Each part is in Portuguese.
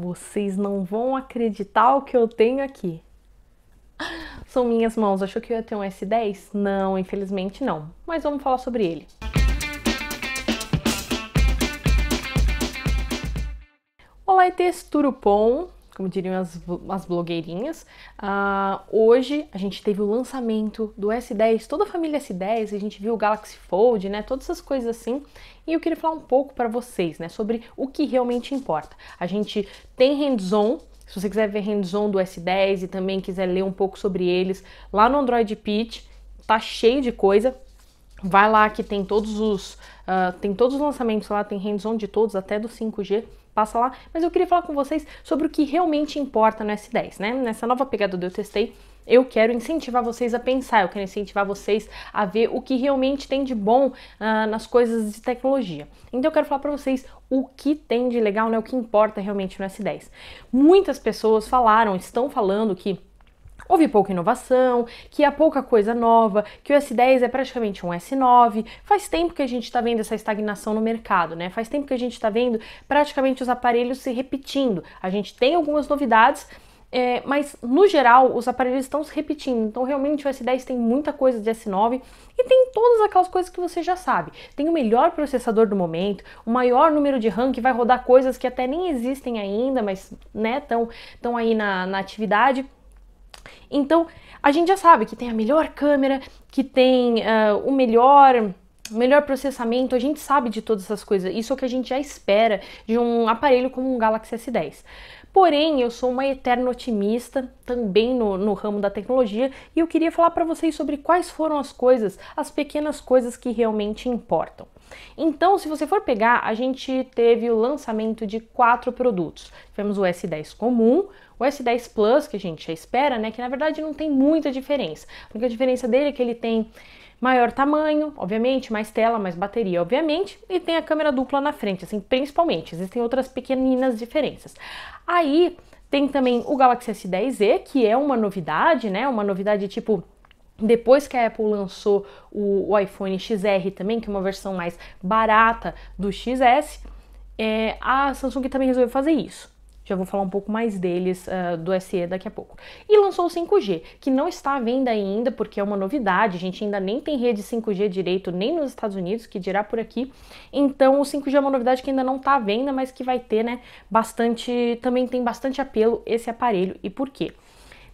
Vocês não vão acreditar o que eu tenho aqui. São minhas mãos. Achou que eu ia ter um S10? Não, infelizmente não. Mas vamos falar sobre ele. Olá, ETs, tudo bom? como diriam as, as blogueirinhas. Uh, hoje a gente teve o lançamento do S10, toda a família S10, a gente viu o Galaxy Fold, né? Todas essas coisas assim. E eu queria falar um pouco para vocês, né, sobre o que realmente importa. A gente tem hands-on se você quiser ver hands-on do S10 e também quiser ler um pouco sobre eles, lá no Android Pitch tá cheio de coisa. Vai lá que tem todos os uh, tem todos os lançamentos lá, tem hands-on de todos, até do 5G passa lá, mas eu queria falar com vocês sobre o que realmente importa no S10, né? Nessa nova pegada do Eu Testei, eu quero incentivar vocês a pensar, eu quero incentivar vocês a ver o que realmente tem de bom ah, nas coisas de tecnologia. Então eu quero falar para vocês o que tem de legal, né? O que importa realmente no S10. Muitas pessoas falaram, estão falando que houve pouca inovação, que há pouca coisa nova, que o S10 é praticamente um S9. Faz tempo que a gente está vendo essa estagnação no mercado, né? Faz tempo que a gente está vendo praticamente os aparelhos se repetindo. A gente tem algumas novidades, é, mas no geral os aparelhos estão se repetindo, então realmente o S10 tem muita coisa de S9 e tem todas aquelas coisas que você já sabe. Tem o melhor processador do momento, o maior número de RAM que vai rodar coisas que até nem existem ainda, mas né, estão aí na, na atividade. Então, a gente já sabe que tem a melhor câmera, que tem uh, o melhor melhor processamento, a gente sabe de todas essas coisas. Isso é o que a gente já espera de um aparelho como um Galaxy S10. Porém, eu sou uma eterna otimista também no, no ramo da tecnologia e eu queria falar para vocês sobre quais foram as coisas, as pequenas coisas que realmente importam. Então, se você for pegar, a gente teve o lançamento de quatro produtos. Tivemos o S10 comum, o S10 Plus, que a gente já espera, né? Que na verdade não tem muita diferença. Porque a diferença dele é que ele tem maior tamanho, obviamente, mais tela, mais bateria, obviamente, e tem a câmera dupla na frente, assim, principalmente. Existem outras pequeninas diferenças. Aí tem também o Galaxy S10e, que é uma novidade, né? Uma novidade tipo depois que a Apple lançou o, iPhone XR também, que é uma versão mais barata do XS, é, a Samsung também resolveu fazer isso. Já vou falar um pouco mais deles uh, do SE daqui a pouco. E lançou o 5G, que não está à venda ainda, porque é uma novidade, a gente ainda nem tem rede 5G direito, nem nos Estados Unidos, que dirá por aqui. Então o 5G é uma novidade que ainda não está à venda, mas que vai ter, né? Bastante. Também tem bastante apelo esse aparelho. E por quê?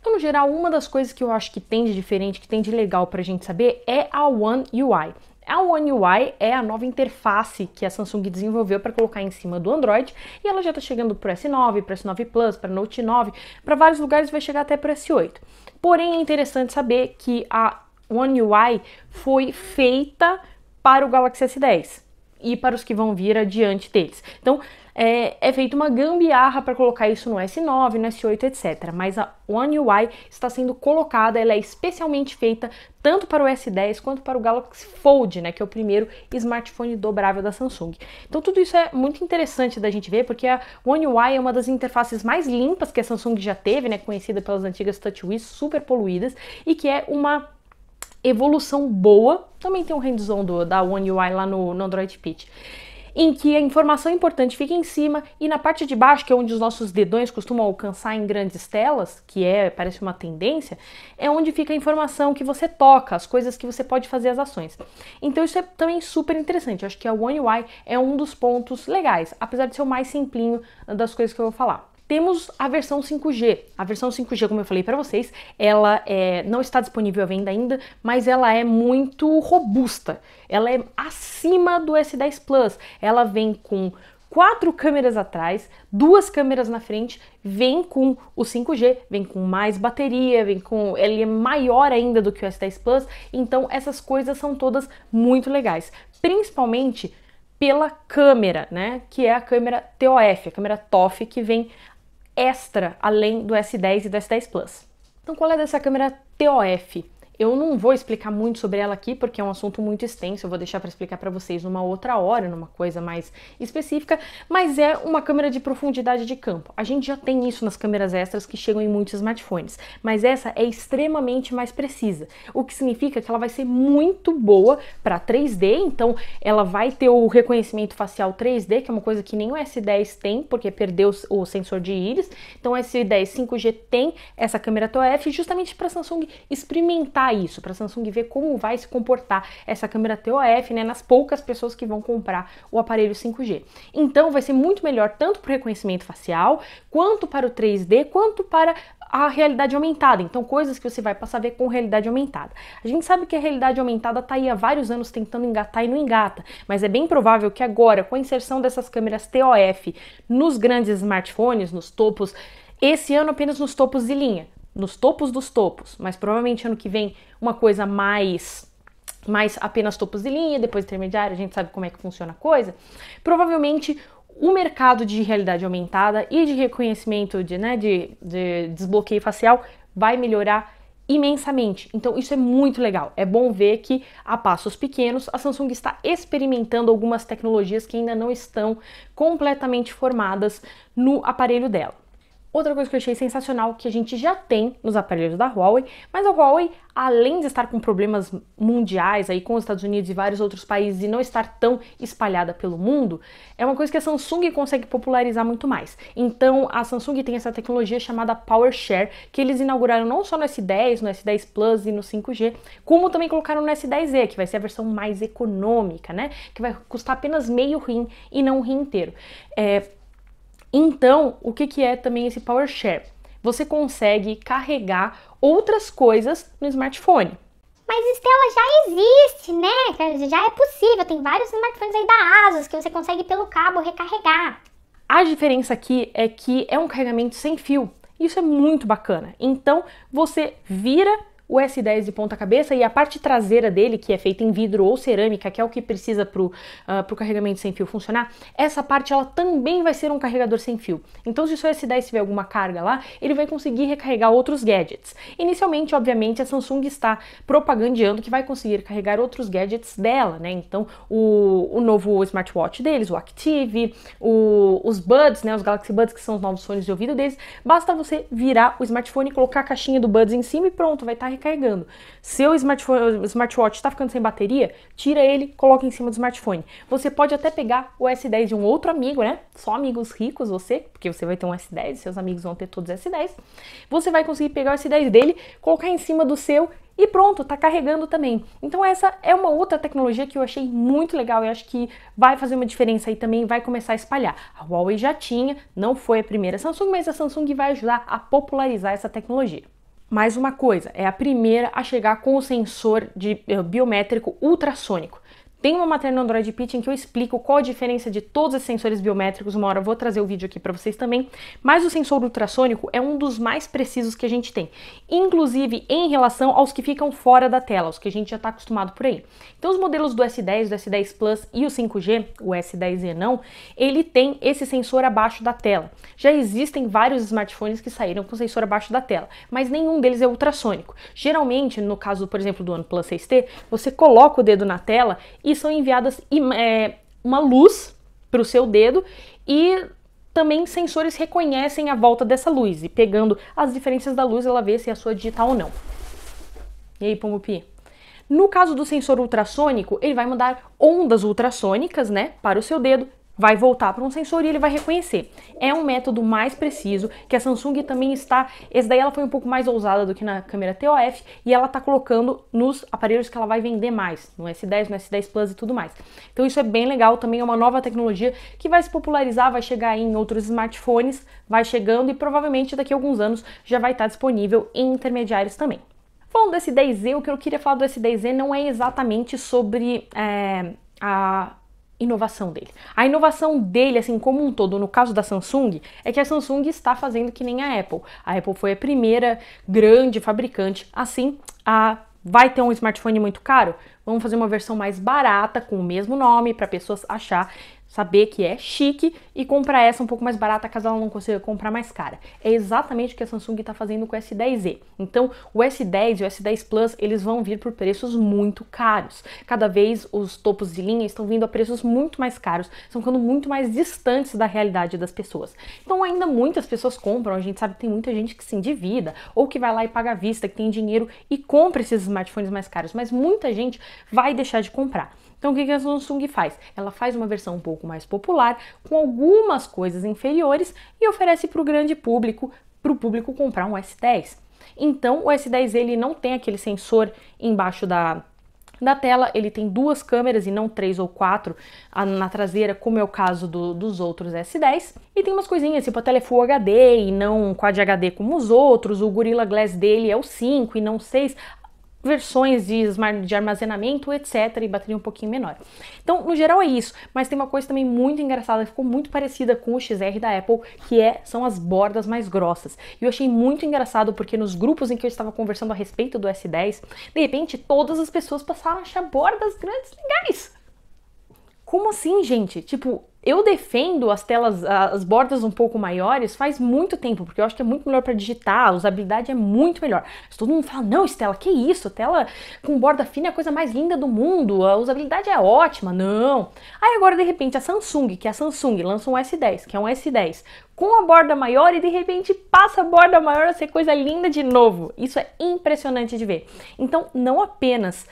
Então, no geral, uma das coisas que eu acho que tem de diferente, que tem de legal para a gente saber é a One UI. A One UI é a nova interface que a Samsung desenvolveu para colocar em cima do Android e ela já está chegando para o S9, para o S9 Plus, para Note 9, para vários lugares vai chegar até para o S8. Porém, é interessante saber que a One UI foi feita para o Galaxy S10 e para os que vão vir adiante deles. Então, é, é feita uma gambiarra para colocar isso no S9, no S8, etc. Mas a One UI está sendo colocada, ela é especialmente feita tanto para o S10 quanto para o Galaxy Fold, né, que é o primeiro smartphone dobrável da Samsung. Então tudo isso é muito interessante da gente ver, porque a One UI é uma das interfaces mais limpas que a Samsung já teve, né, conhecida pelas antigas TouchWiz super poluídas, e que é uma evolução boa. Também tem um hands da One UI lá no, no Android Pitch em que a informação importante fica em cima e na parte de baixo, que é onde os nossos dedões costumam alcançar em grandes telas, que é parece uma tendência, é onde fica a informação que você toca, as coisas que você pode fazer as ações. Então isso é também super interessante. Eu acho que a One UI é um dos pontos legais, apesar de ser o mais simplinho das coisas que eu vou falar. Temos a versão 5G. A versão 5G, como eu falei para vocês, ela é, não está disponível à venda ainda, mas ela é muito robusta. Ela é acima do S10 Plus. Ela vem com quatro câmeras atrás, duas câmeras na frente, vem com o 5G, vem com mais bateria, vem com ele é maior ainda do que o S10 Plus, então essas coisas são todas muito legais, principalmente pela câmera, né, que é a câmera TOF, a câmera TOF que vem extra além do S10 e do S10 Plus. Então, qual é dessa câmera TOF? Eu não vou explicar muito sobre ela aqui porque é um assunto muito extenso, eu vou deixar para explicar para vocês numa outra hora, numa coisa mais específica, mas é uma câmera de profundidade de campo. A gente já tem isso nas câmeras extras que chegam em muitos smartphones, mas essa é extremamente mais precisa, o que significa que ela vai ser muito boa para 3D, então ela vai ter o reconhecimento facial 3D, que é uma coisa que nem o S10 tem, porque perdeu o sensor de íris. Então o S10 5G tem essa câmera TOF justamente para a Samsung experimentar testar isso, para a Samsung ver como vai se comportar essa câmera TOF, né, nas poucas pessoas que vão comprar o aparelho 5G. Então vai ser muito melhor tanto para o reconhecimento facial, quanto para o 3D, quanto para a realidade aumentada. Então, coisas que você vai passar a ver com realidade aumentada. A gente sabe que a realidade aumentada está aí há vários anos tentando engatar e não engata, mas é bem provável que agora, com a inserção dessas câmeras TOF nos grandes smartphones, nos topos, esse ano apenas nos topos de linha, nos topos dos topos, mas provavelmente ano que vem uma coisa mais mais apenas topos de linha, depois intermediário, a gente sabe como é que funciona a coisa. Provavelmente o mercado de realidade aumentada e de reconhecimento de, né, de, de desbloqueio facial vai melhorar imensamente. Então isso é muito legal. É bom ver que a passos pequenos a Samsung está experimentando algumas tecnologias que ainda não estão completamente formadas no aparelho dela. Outra coisa que eu achei sensacional que a gente já tem nos aparelhos da Huawei, mas a Huawei, além de estar com problemas mundiais aí com os Estados Unidos e vários outros países e não estar tão espalhada pelo mundo, é uma coisa que a Samsung consegue popularizar muito mais. Então, a Samsung tem essa tecnologia chamada PowerShare, que eles inauguraram não só no S10, no S10 Plus e no 5G, como também colocaram no S10e, que vai ser a versão mais econômica, né? Que vai custar apenas meio rim e não um rim inteiro. É, então, o que, que é também esse PowerShare? Você consegue carregar outras coisas no smartphone. Mas Estela já existe, né? Já é possível. Tem vários smartphones aí da Asus que você consegue pelo cabo recarregar. A diferença aqui é que é um carregamento sem fio. Isso é muito bacana. Então você vira o S10 de ponta cabeça e a parte traseira dele, que é feita em vidro ou cerâmica, que é o que precisa para o uh, ah, carregamento sem fio funcionar, essa parte ela também vai ser um carregador sem fio. Então, se o seu S10 tiver alguma carga lá, ele vai conseguir recarregar outros gadgets. Inicialmente, obviamente, a Samsung está propagandeando que vai conseguir carregar outros gadgets dela, né? Então, o, o novo smartwatch deles, o Active, o, os Buds, né? Os Galaxy Buds, que são os novos fones de ouvido deles, basta você virar o smartphone, colocar a caixinha do Buds em cima e pronto, vai estar tá recarregando. Seu smartphone, smartwatch está ficando sem bateria, tira ele, coloca em cima do smartphone. Você pode até pegar o S10 de um outro amigo, né? Só amigos ricos você, porque você vai ter um S10, seus amigos vão ter todos S10. Você vai conseguir pegar o S10 dele, colocar em cima do seu e pronto, tá carregando também. Então essa é uma outra tecnologia que eu achei muito legal e acho que vai fazer uma diferença aí também, vai começar a espalhar. A Huawei já tinha, não foi a primeira Samsung, mas a Samsung vai ajudar a popularizar essa tecnologia. Mais uma coisa, é a primeira a chegar com o sensor de, eh, biométrico ultrassônico. Tem uma matéria no Android Pitch em que eu explico qual a diferença de todos os sensores biométricos. Uma hora eu vou trazer o vídeo aqui para vocês também. Mas o sensor ultrassônico é um dos mais precisos que a gente tem, inclusive em relação aos que ficam fora da tela, os que a gente já está acostumado por aí. Então, os modelos do S10, do S10 Plus e o 5G, o S10e não, ele tem esse sensor abaixo da tela. Já existem vários smartphones que saíram com sensor abaixo da tela, mas nenhum deles é ultrassônico. Geralmente, no caso, por exemplo, do OnePlus 6T, você coloca o dedo na tela e são enviadas é, uma luz para o seu dedo e também sensores reconhecem a volta dessa luz e pegando as diferenças da luz ela vê se é a sua digital ou não. E aí, pi. No caso do sensor ultrassônico, ele vai mandar ondas ultrassônicas, né, para o seu dedo vai voltar para um sensor e ele vai reconhecer. É um método mais preciso que a Samsung também está. Esse daí ela foi um pouco mais ousada do que na câmera TOF e ela está colocando nos aparelhos que ela vai vender mais, no S10, no S10 Plus e tudo mais. Então isso é bem legal, também é uma nova tecnologia que vai se popularizar, vai chegar em outros smartphones, vai chegando e provavelmente daqui a alguns anos já vai estar tá disponível em intermediários também. Falando do S10e, o que eu queria falar do S10e não é exatamente sobre é, a inovação dele. A inovação dele, assim como um todo, no caso da Samsung, é que a Samsung está fazendo que nem a Apple. A Apple foi a primeira grande fabricante. Assim, a vai ter um smartphone muito caro? Vamos fazer uma versão mais barata com o mesmo nome para pessoas achar saber que é chique e comprar essa um pouco mais barata caso ela não consiga comprar mais cara. É exatamente o que a Samsung está fazendo com o S10e. Então, o S10 e o S10 Plus eles vão vir por preços muito caros. Cada vez os topos de linha estão vindo a preços muito mais caros, estão ficando muito mais distantes da realidade das pessoas. Então, ainda muitas pessoas compram. A gente sabe que tem muita gente que se endivida ou que vai lá e paga à vista, que tem dinheiro e compra esses smartphones mais caros. Mas muita gente vai deixar de comprar. Então o que a Samsung faz? Ela faz uma versão um pouco mais popular, com algumas coisas inferiores e oferece para o grande público, para o público comprar um S10. Então o S10 ele não tem aquele sensor embaixo da da tela, ele tem duas câmeras e não três ou quatro na traseira, como é o caso do, dos outros S10. E tem umas coisinhas, tipo a tela é Full HD e não Quad HD como os outros, o Gorilla Glass dele é o 5 e não 6 versões de armazenamento, etc, e bateria um pouquinho menor. Então, no geral é isso, mas tem uma coisa também muito engraçada que ficou muito parecida com o XR da Apple, que é são as bordas mais grossas. E eu achei muito engraçado porque nos grupos em que eu estava conversando a respeito do S10, de repente todas as pessoas passaram a achar bordas grandes legais. Como assim, gente? Tipo, eu defendo as telas, as bordas um pouco maiores faz muito tempo, porque eu acho que é muito melhor para digitar, a usabilidade é muito melhor. Mas todo mundo fala, não, Estela, que isso? Tela com borda fina é a coisa mais linda do mundo, a usabilidade é ótima, não. Aí agora, de repente, a Samsung, que é a Samsung, lança um S10, que é um S10, com a borda maior e de repente passa a borda maior a ser coisa linda de novo. Isso é impressionante de ver. Então, não apenas uh,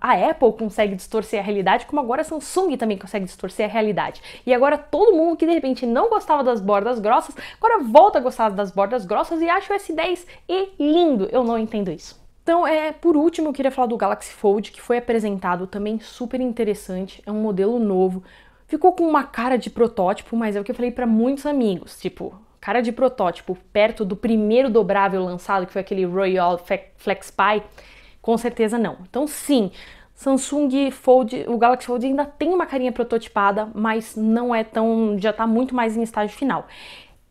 a Apple consegue distorcer a realidade, como agora a Samsung também consegue distorcer a realidade. E agora todo mundo que de repente não gostava das bordas grossas, agora volta a gostar das bordas grossas e acha o S10 e lindo. Eu não entendo isso. Então, é, por último, eu queria falar do Galaxy Fold, que foi apresentado também super interessante. É um modelo novo. Ficou com uma cara de protótipo, mas é o que eu falei para muitos amigos, tipo, cara de protótipo, perto do primeiro dobrável lançado, que foi aquele Royal Flex Pie, com certeza não. Então, sim, Samsung Fold, o Galaxy Fold ainda tem uma carinha prototipada, mas não é tão, já está muito mais em estágio final.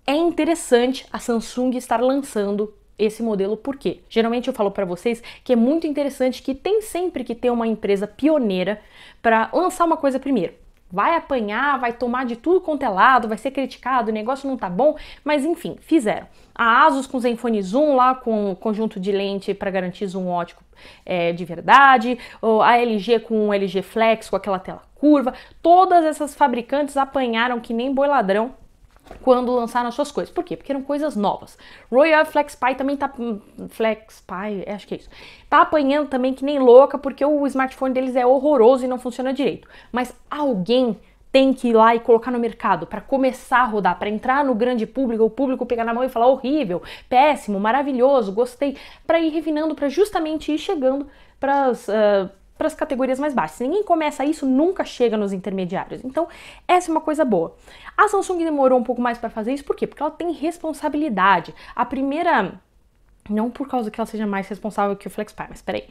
É interessante a Samsung estar lançando esse modelo porque geralmente eu falo para vocês que é muito interessante que tem sempre que ter uma empresa pioneira para lançar uma coisa primeiro vai apanhar, vai tomar de tudo quanto é lado, vai ser criticado, o negócio não tá bom, mas enfim, fizeram. A ASUS com Zenfone Zoom lá com conjunto de lente para garantir zoom ótico é, de verdade, a LG com o LG Flex com aquela tela curva, todas essas fabricantes apanharam que nem boi ladrão quando lançaram as suas coisas. Por quê? Porque eram coisas novas. Royal FlexPy também tá. Hum, FlexPy, é, acho que é isso. Tá apanhando também que nem louca, porque o smartphone deles é horroroso e não funciona direito. Mas alguém tem que ir lá e colocar no mercado para começar a rodar, para entrar no grande público, o público pegar na mão e falar horrível, péssimo, maravilhoso, gostei, para ir refinando, para justamente ir chegando para as. Uh, ah, para as categorias mais baixas. Se ninguém começa isso, nunca chega nos intermediários. Então, essa é uma coisa boa. A Samsung demorou um pouco mais para fazer isso, por quê? Porque ela tem responsabilidade. A primeira. Não por causa que ela seja mais responsável que o FlexPy, mas peraí.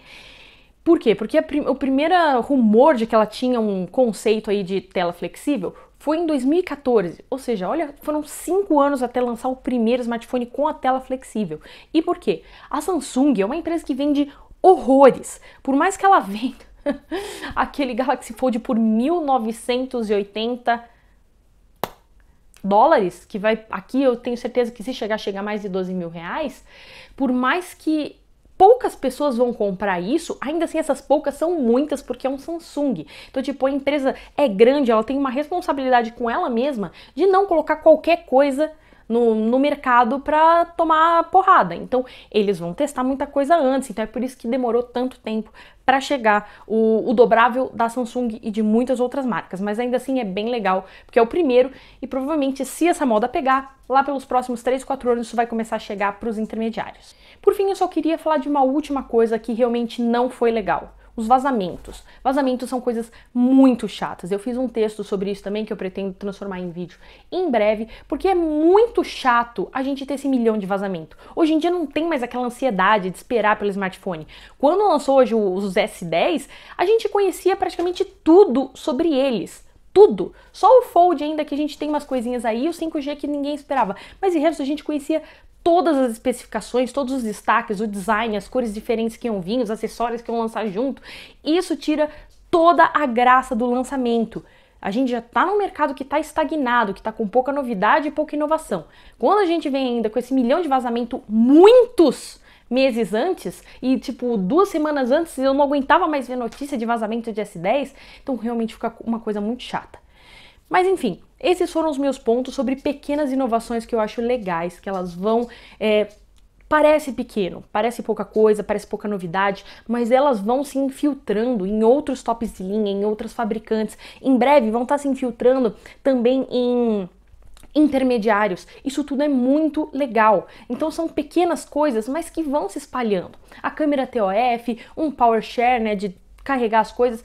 Por quê? Porque prim o primeiro rumor de que ela tinha um conceito aí de tela flexível foi em 2014, ou seja, olha, foram cinco anos até lançar o primeiro smartphone com a tela flexível. E por quê? A Samsung é uma empresa que vende horrores. Por mais que ela venda aquele Galaxy Fold por 1980 dólares, que vai aqui eu tenho certeza que se chegar chegar mais de 12 mil reais, por mais que poucas pessoas vão comprar isso, ainda assim essas poucas são muitas porque é um Samsung. Então, tipo, a empresa é grande, ela tem uma responsabilidade com ela mesma de não colocar qualquer coisa no, no mercado para tomar porrada. Então, eles vão testar muita coisa antes, então é por isso que demorou tanto tempo para chegar o, o, dobrável da Samsung e de muitas outras marcas, mas ainda assim é bem legal, porque é o primeiro e provavelmente se essa moda pegar, lá pelos próximos 3, 4 anos isso vai começar a chegar para os intermediários. Por fim, eu só queria falar de uma última coisa que realmente não foi legal os vazamentos. Vazamentos são coisas muito chatas. Eu fiz um texto sobre isso também que eu pretendo transformar em vídeo em breve, porque é muito chato a gente ter esse milhão de vazamento. Hoje em dia não tem mais aquela ansiedade de esperar pelo smartphone. Quando lançou hoje os S10, a gente conhecia praticamente tudo sobre eles tudo. Só o Fold ainda que a gente tem umas coisinhas aí, o 5G que ninguém esperava. Mas em resto a gente conhecia todas as especificações, todos os destaques, o design, as cores diferentes que iam vir, os acessórios que iam lançar junto. Isso tira toda a graça do lançamento. A gente já está num mercado que está estagnado, que está com pouca novidade e pouca inovação. Quando a gente vem ainda com esse milhão de vazamento, muitos meses antes, e tipo duas semanas antes eu não aguentava mais ver notícia de vazamento de S10, então realmente fica uma coisa muito chata. Mas enfim, esses foram os meus pontos sobre pequenas inovações que eu acho legais, que elas vão. É, parece pequeno, parece pouca coisa, parece pouca novidade, mas elas vão se infiltrando em outros tops de linha, em outros fabricantes. Em breve vão estar tá se infiltrando também em intermediários. Isso tudo é muito legal. Então são pequenas coisas, mas que vão se espalhando. A câmera TOF, um power share, né, de carregar as coisas.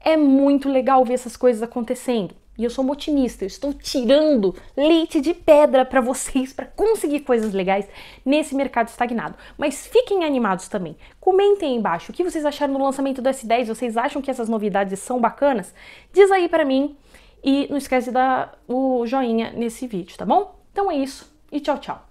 É muito legal ver essas coisas acontecendo. E eu sou uma otimista, eu estou tirando leite de pedra para vocês para conseguir coisas legais nesse mercado estagnado. Mas fiquem animados também. Comentem aí embaixo o que vocês acharam do lançamento do S10, vocês acham que essas novidades são bacanas? Diz aí para mim e não esquece de dar o joinha nesse vídeo, tá bom? Então é isso e tchau, tchau.